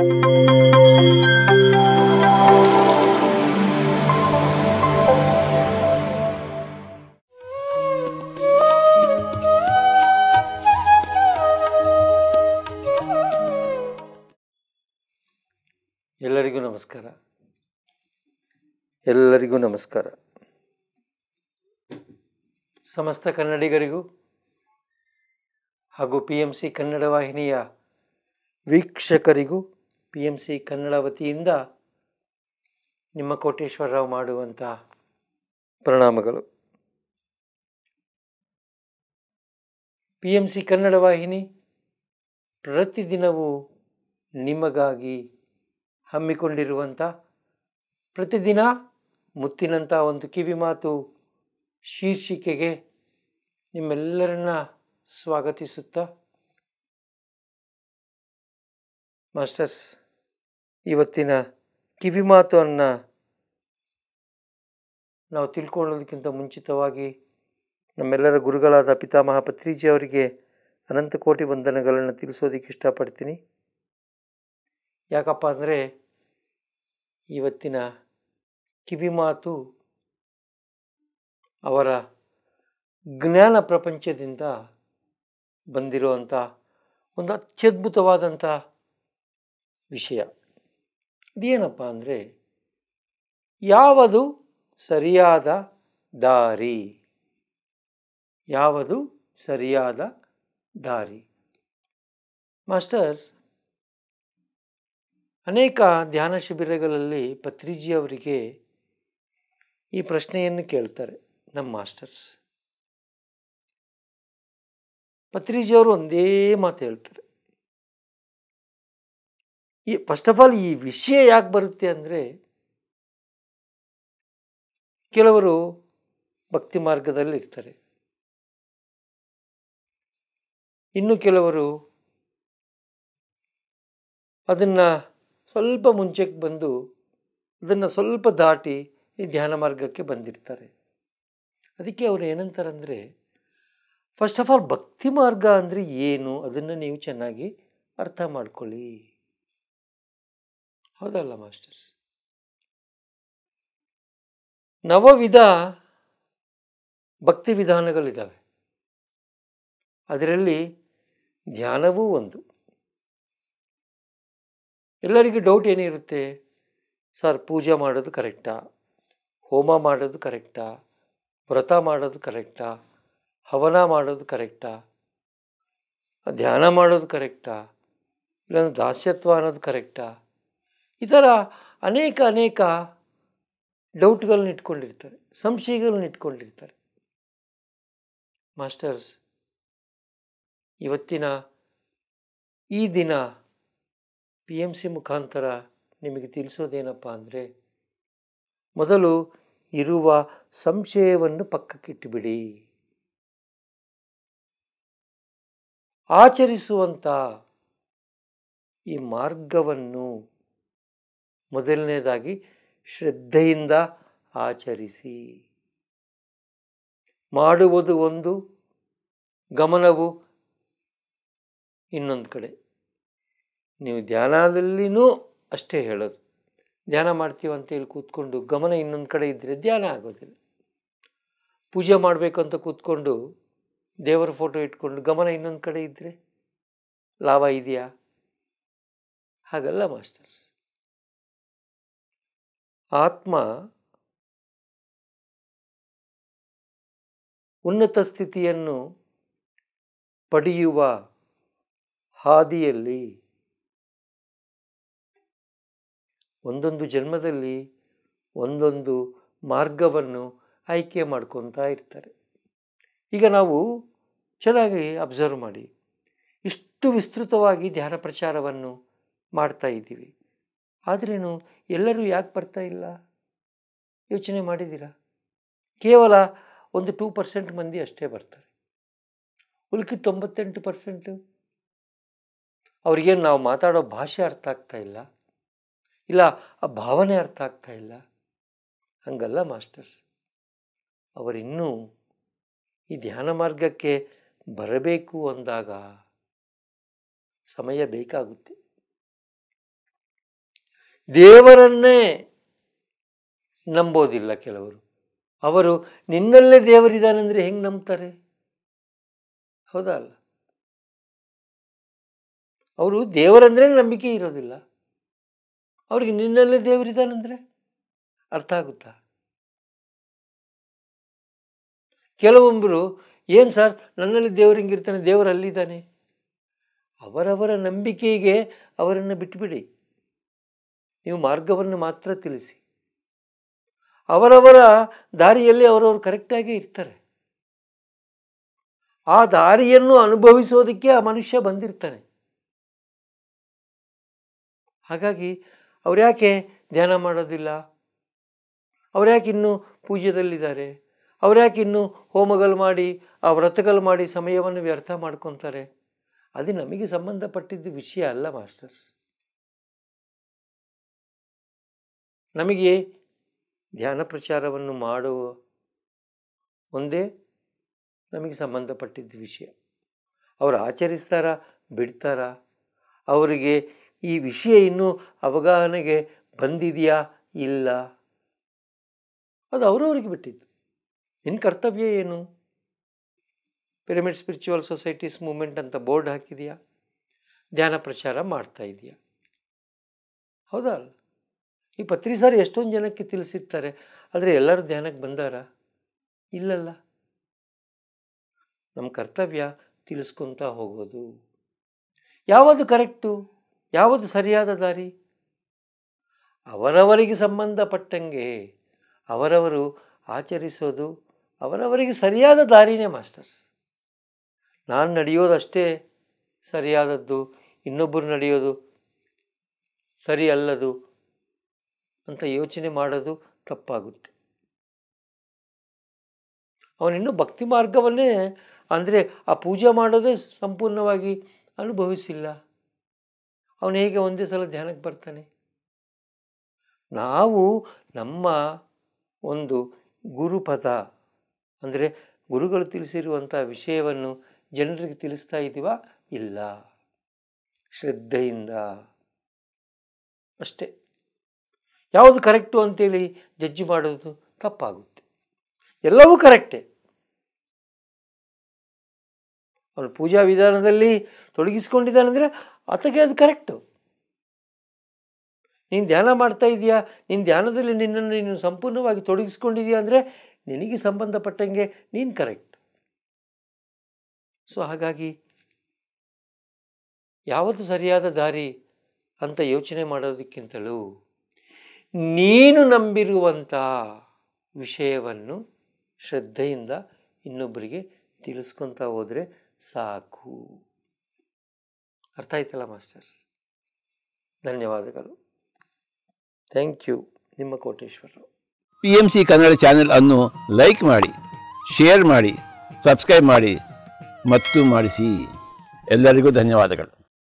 ಎಲ್ಲರಿಗೂ ನಮಸ್ಕಾರ ಎಲ್ಲರಿಗೂ ನಮಸ್ಕಾರ ಸಮಸ್ತ ಕನ್ನಡಿಗರಿಗೂ ಹಾಗೂ ಪಿ ಎಂ ಸಿ ಕನ್ನಡ ವಾಹಿನಿಯ ವೀಕ್ಷಕರಿಗೂ ಪಿ ಎಮ್ ಸಿ ಕನ್ನಡ ವತಿಯಿಂದ ನಿಮ್ಮ ರಾವ್ ಮಾಡುವಂಥ ಪ್ರಣಾಮಗಳು ಪಿ ಎಮ್ ಸಿ ಕನ್ನಡ ವಾಹಿನಿ ಪ್ರತಿದಿನವೂ ನಿಮಗಾಗಿ ಹಮ್ಮಿಕೊಂಡಿರುವಂಥ ಪ್ರತಿದಿನ ಮುತ್ತಿನಂಥ ಒಂದು ಕಿವಿ ಮಾತು ಶೀರ್ಷಿಕೆಗೆ ನಿಮ್ಮೆಲ್ಲರನ್ನ ಸ್ವಾಗತಿಸುತ್ತಾ ಮಾಸ್ಟರ್ಸ್ ಇವತ್ತಿನ ಕಿವಿ ಮಾತನ್ನು ನಾವು ತಿಳ್ಕೊಳ್ಳೋದಕ್ಕಿಂತ ಮುಂಚಿತವಾಗಿ ನಮ್ಮೆಲ್ಲರ ಗುರುಗಳಾದ ಪಿತಾಮಹ ಪತ್ರೀಜಿ ಅವರಿಗೆ ಅನಂತ ಕೋಟಿ ವಂದನೆಗಳನ್ನು ತಿಳಿಸೋದಕ್ಕೆ ಇಷ್ಟಪಡ್ತೀನಿ ಯಾಕಪ್ಪ ಅಂದರೆ ಇವತ್ತಿನ ಕಿವಿ ಮಾತು ಅವರ ಜ್ಞಾನ ಪ್ರಪಂಚದಿಂದ ಬಂದಿರುವಂಥ ಒಂದು ಅತ್ಯದ್ಭುತವಾದಂಥ ವಿಷಯ ಇದೇನಪ್ಪ ಅಂದರೆ ಯಾವುದು ಸರಿಯಾದ ದಾರಿ ಯಾವುದು ಸರಿಯಾದ ದಾರಿ ಮಾಸ್ಟರ್ಸ್ ಅನೇಕ ಧ್ಯಾನ ಶಿಬಿರಗಳಲ್ಲಿ ಪತ್ರಿಜಿಯವರಿಗೆ ಈ ಪ್ರಶ್ನೆಯನ್ನು ಕೇಳ್ತಾರೆ ನಮ್ಮ ಮಾಸ್ಟರ್ಸ್ ಪತ್ರಿಜಿಯವರು ಒಂದೇ ಮಾತು ಹೇಳ್ತಾರೆ ಈ ಫಸ್ಟ್ ಆಫ್ ಆಲ್ ಈ ವಿಷಯ ಯಾಕೆ ಬರುತ್ತೆ ಅಂದರೆ ಕೆಲವರು ಭಕ್ತಿ ಮಾರ್ಗದಲ್ಲಿ ಇರ್ತಾರೆ ಇನ್ನು ಕೆಲವರು ಅದನ್ನು ಸ್ವಲ್ಪ ಮುಂಚೆಗೆ ಬಂದು ಅದನ್ನು ಸ್ವಲ್ಪ ದಾಟಿ ಈ ಧ್ಯಾನ ಮಾರ್ಗಕ್ಕೆ ಬಂದಿರ್ತಾರೆ ಅದಕ್ಕೆ ಅವರು ಏನಂತಾರಂದರೆ ಫಸ್ಟ್ ಆಫ್ ಆಲ್ ಭಕ್ತಿ ಮಾರ್ಗ ಅಂದರೆ ಏನು ಅದನ್ನು ನೀವು ಚೆನ್ನಾಗಿ ಅರ್ಥ ಮಾಡ್ಕೊಳ್ಳಿ ಹೌದಲ್ಲ ಮಾಸ್ಟರ್ಸ್ ನವವಿಧ ಭಕ್ತಿ ವಿಧಾನಗಳಿದ್ದಾವೆ ಅದರಲ್ಲಿ ಧ್ಯಾನವೂ ಒಂದು ಎಲ್ಲರಿಗೂ ಡೌಟ್ ಏನಿರುತ್ತೆ ಸರ್ ಪೂಜೆ ಮಾಡೋದು ಕರೆಕ್ಟಾ ಹೋಮ ಮಾಡೋದು ಕರೆಕ್ಟಾ ವ್ರತ ಮಾಡೋದು ಕರೆಕ್ಟಾ ಹವನ ಮಾಡೋದು ಕರೆಕ್ಟಾ ಧ್ಯಾನ ಮಾಡೋದು ಕರೆಕ್ಟಾ ಇಲ್ಲಾಂದ್ರೆ ದಾಸ್ಯತ್ವ ಅನ್ನೋದು ಕರೆಕ್ಟಾ ಈ ಥರ ಅನೇಕ ಅನೇಕ ಡೌಟ್ಗಳನ್ನ ಇಟ್ಕೊಂಡಿರ್ತಾರೆ ಸಂಶಯಗಳನ್ನ ಇಟ್ಕೊಂಡಿರ್ತಾರೆ ಮಾಸ್ಟರ್ಸ್ ಇವತ್ತಿನ ಈ ದಿನ ಪಿ ಎಮ್ ಸಿ ಮುಖಾಂತರ ನಿಮಗೆ ತಿಳಿಸೋದೇನಪ್ಪ ಅಂದರೆ ಮೊದಲು ಇರುವ ಸಂಶಯವನ್ನು ಪಕ್ಕಕ್ಕಿಟ್ಟುಬಿಡಿ ಆಚರಿಸುವಂಥ ಈ ಮಾರ್ಗವನ್ನು ಮೊದಲನೇದಾಗಿ ಶ್ರದ್ಧೆಯಿಂದ ಆಚರಿಸಿ ಮಾಡುವುದು ಒಂದು ಗಮನವು ಇನ್ನೊಂದು ಕಡೆ ನೀವು ಧ್ಯಾನದಲ್ಲಿನೂ ಅಷ್ಟೇ ಹೇಳೋದು ಧ್ಯಾನ ಮಾಡ್ತೀವಿ ಅಂತೇಳಿ ಕೂತ್ಕೊಂಡು ಗಮನ ಇನ್ನೊಂದು ಕಡೆ ಇದ್ದರೆ ಧ್ಯಾನ ಆಗೋದಿಲ್ಲ ಪೂಜೆ ಮಾಡಬೇಕಂತ ಕೂತ್ಕೊಂಡು ದೇವರ ಫೋಟೋ ಇಟ್ಕೊಂಡು ಗಮನ ಇನ್ನೊಂದು ಕಡೆ ಇದ್ದರೆ ಲಾಭ ಇದೆಯಾ ಹಾಗಲ್ಲ ಮಾಸ್ಟರ್ಸ್ ಆತ್ಮ ಉನ್ನತ ಸ್ಥಿತಿಯನ್ನು ಪಡೆಯುವ ಹಾದಿಯಲ್ಲಿ ಒಂದೊಂದು ಜನ್ಮದಲ್ಲಿ ಒಂದೊಂದು ಮಾರ್ಗವನ್ನು ಆಯ್ಕೆ ಮಾಡ್ಕೊತಾ ಇರ್ತಾರೆ ಈಗ ನಾವು ಚೆನ್ನಾಗಿ ಅಬ್ಸರ್ವ್ ಮಾಡಿ ಇಷ್ಟು ವಿಸ್ತೃತವಾಗಿ ಧ್ಯಾನ ಪ್ರಚಾರವನ್ನು ಮಾಡ್ತಾ ಇದ್ದೀವಿ ಆದ್ರೇನು ಎಲ್ಲರೂ ಯಾಕೆ ಬರ್ತಾ ಇಲ್ಲ ಯೋಚನೆ ಮಾಡಿದ್ದೀರಾ ಕೇವಲ ಒಂದು ಟೂ ಪರ್ಸೆಂಟ್ ಮಂದಿ ಅಷ್ಟೇ ಬರ್ತಾರೆ ಉಲ್ಕಿ ತೊಂಬತ್ತೆಂಟು ಪರ್ಸೆಂಟು ಅವ್ರಿಗೇನು ನಾವು ಮಾತಾಡೋ ಭಾಷೆ ಅರ್ಥ ಆಗ್ತಾ ಇಲ್ಲ ಇಲ್ಲ ಆ ಭಾವನೆ ಅರ್ಥ ಆಗ್ತಾ ಇಲ್ಲ ಹಂಗಲ್ಲ ಮಾಸ್ಟರ್ಸ್ ಅವರಿನ್ನೂ ಈ ಧ್ಯಾನ ಮಾರ್ಗಕ್ಕೆ ಬರಬೇಕು ಅಂದಾಗ ಸಮಯ ಬೇಕಾಗುತ್ತೆ ದೇವರನ್ನೇ ನಂಬೋದಿಲ್ಲ ಕೆಲವರು ಅವರು ನಿನ್ನಲ್ಲೇ ದೇವರಿದ್ದಾನೆಂದರೆ ಹೆಂಗೆ ನಂಬ್ತಾರೆ ಹೌದಾ ಅಲ್ಲ ಅವರು ದೇವರಂದ್ರೆ ನಂಬಿಕೆ ಇರೋದಿಲ್ಲ ಅವ್ರಿಗೆ ನಿನ್ನಲ್ಲೇ ದೇವರಿದ್ದಾನಂದರೆ ಅರ್ಥ ಆಗುತ್ತಾ ಕೆಲವೊಬ್ಬರು ಏನು ಸರ್ ನನ್ನಲ್ಲಿ ದೇವರು ಹಿಂಗಿರ್ತಾನೆ ದೇವರಲ್ಲಿದ್ದಾನೆ ಅವರವರ ನಂಬಿಕೆಗೆ ಅವರನ್ನು ಬಿಟ್ಟುಬಿಡಿ ನೀವು ಮಾರ್ಗವನ್ನು ಮಾತ್ರ ತಿಳಿಸಿ ಅವರವರ ದಾರಿಯಲ್ಲಿ ಅವರವರು ಕರೆಕ್ಟಾಗಿ ಇರ್ತಾರೆ ಆ ದಾರಿಯನ್ನು ಅನುಭವಿಸೋದಕ್ಕೆ ಆ ಮನುಷ್ಯ ಬಂದಿರ್ತಾನೆ ಹಾಗಾಗಿ ಅವ್ರು ಯಾಕೆ ಧ್ಯಾನ ಮಾಡೋದಿಲ್ಲ ಅವ್ರು ಯಾಕೆ ಇನ್ನೂ ಪೂಜೆಯಲ್ಲಿದ್ದಾರೆ ಅವ್ರು ಯಾಕೆ ಇನ್ನೂ ಹೋಮಗಳು ಮಾಡಿ ಆ ವ್ರತಗಳು ಮಾಡಿ ಸಮಯವನ್ನು ವ್ಯರ್ಥ ಮಾಡ್ಕೊತಾರೆ ಅದು ನಮಗೆ ಸಂಬಂಧಪಟ್ಟಿದ್ದ ವಿಷಯ ಅಲ್ಲ ಮಾಸ್ಟರ್ಸ್ ನಮಗೆ ಧ್ಯಾನ ಪ್ರಚಾರವನ್ನು ಮಾಡುವ ಒಂದೇ ನಮಗೆ ಸಂಬಂಧಪಟ್ಟಿದ್ದ ವಿಷಯ ಅವರು ಆಚರಿಸ್ತಾರಾ ಬಿಡ್ತಾರಾ ಅವರಿಗೆ ಈ ವಿಷಯ ಇನ್ನೂ ಅವಗಾಹನೆಗೆ ಬಂದಿದೆಯಾ ಇಲ್ಲ ಅದು ಅವರವರಿಗೆ ಬಿಟ್ಟಿದ್ದು ನಿನ್ನ ಕರ್ತವ್ಯ ಏನು ಪಿರಮಿಡ್ ಸ್ಪಿರಿಚುವಲ್ ಸೊಸೈಟೀಸ್ ಮೂಮೆಂಟ್ ಅಂತ ಬೋರ್ಡ್ ಹಾಕಿದೆಯಾ ಧ್ಯಾನ ಪ್ರಚಾರ ಮಾಡ್ತಾ ಇದೆಯಾ ಹೌದಾ ಈ ಸರ್ ಎಷ್ಟೊಂದು ಜನಕ್ಕೆ ತಿಳಿಸಿರ್ತಾರೆ ಆದರೆ ಎಲ್ಲರೂ ಧ್ಯಾನಕ್ಕೆ ಬಂದಾರ ಇಲ್ಲಲ್ಲ ನಮ್ಮ ಕರ್ತವ್ಯ ತಿಳಿಸ್ಕೊತಾ ಹೋಗೋದು ಯಾವುದು ಕರೆಕ್ಟು ಯಾವುದು ಸರಿಯಾದ ದಾರಿ ಅವರವರಿಗೆ ಸಂಬಂಧಪಟ್ಟಂಗೆ ಅವರವರು ಆಚರಿಸೋದು ಅವರವರಿಗೆ ಸರಿಯಾದ ದಾರಿನೇ ಮಾಸ್ಟರ್ಸ್ ನಾನು ನಡೆಯೋದಷ್ಟೇ ಸರಿಯಾದದ್ದು ಇನ್ನೊಬ್ಬರು ನಡೆಯೋದು ಸರಿ ಅಲ್ಲದು ಅಂತ ಯೋಚನೆ ಮಾಡೋದು ತಪ್ಪಾಗುತ್ತೆ ಅವನಿನ್ನೂ ಭಕ್ತಿ ಮಾರ್ಗವನ್ನೇ ಅಂದರೆ ಆ ಪೂಜೆ ಮಾಡೋದೇ ಸಂಪೂರ್ಣವಾಗಿ ಅನುಭವಿಸಿಲ್ಲ ಅವನು ಹೇಗೆ ಒಂದೇ ಸಲ ಧ್ಯಾನಕ್ಕೆ ಬರ್ತಾನೆ ನಾವು ನಮ್ಮ ಒಂದು ಗುರುಪದ ಅಂದರೆ ಗುರುಗಳು ತಿಳಿಸಿರುವಂಥ ವಿಷಯವನ್ನು ಜನರಿಗೆ ತಿಳಿಸ್ತಾ ಇದ್ದೀವಾ ಇಲ್ಲ ಶ್ರದ್ಧೆಯಿಂದ ಅಷ್ಟೇ ಯಾವುದು ಕರೆಕ್ಟು ಅಂತೇಳಿ ಜಡ್ಜಿ ಮಾಡೋದು ತಪ್ಪಾಗುತ್ತೆ ಎಲ್ಲವೂ ಕರೆಕ್ಟೇ ಅವನು ಪೂಜಾ ವಿಧಾನದಲ್ಲಿ ತೊಡಗಿಸ್ಕೊಂಡಿದ್ದಾನಂದರೆ ಆತಗೆ ಅದು ಕರೆಕ್ಟು ನೀನು ಧ್ಯಾನ ಮಾಡ್ತಾ ಇದೆಯಾ ನಿನ್ನ ಧ್ಯಾನದಲ್ಲಿ ನಿನ್ನನ್ನು ನೀನು ಸಂಪೂರ್ಣವಾಗಿ ತೊಡಗಿಸ್ಕೊಂಡಿದೆಯಾ ಅಂದರೆ ನಿನಗೆ ಸಂಬಂಧಪಟ್ಟಂಗೆ ನೀನು ಕರೆಕ್ಟ್ ಸೊ ಹಾಗಾಗಿ ಯಾವತ್ತು ಸರಿಯಾದ ದಾರಿ ಅಂತ ಯೋಚನೆ ಮಾಡೋದಕ್ಕಿಂತಲೂ ನೀನು ನಂಬಿರುವಂಥ ವಿಷಯವನ್ನು ಶ್ರದ್ಧೆಯಿಂದ ಇನ್ನೊಬ್ಬರಿಗೆ ತಿಳಿಸ್ಕೊತ ಹೋದರೆ ಸಾಕು ಅರ್ಥ ಆಯ್ತಲ್ಲ ಮಾಸ್ಟರ್ಸ್ ಧನ್ಯವಾದಗಳು ಥ್ಯಾಂಕ್ ಯು ನಿಮ್ಮ Koteshwara P M C Kannada channel ಅನ್ನು ಲೈಕ್ ಮಾಡಿ ಶೇರ್ ಮಾಡಿ ಸಬ್ಸ್ಕ್ರೈಬ್ ಮಾಡಿ ಮತ್ತು ಮಾಡಿಸಿ ಎಲ್ಲರಿಗೂ ಧನ್ಯವಾದಗಳು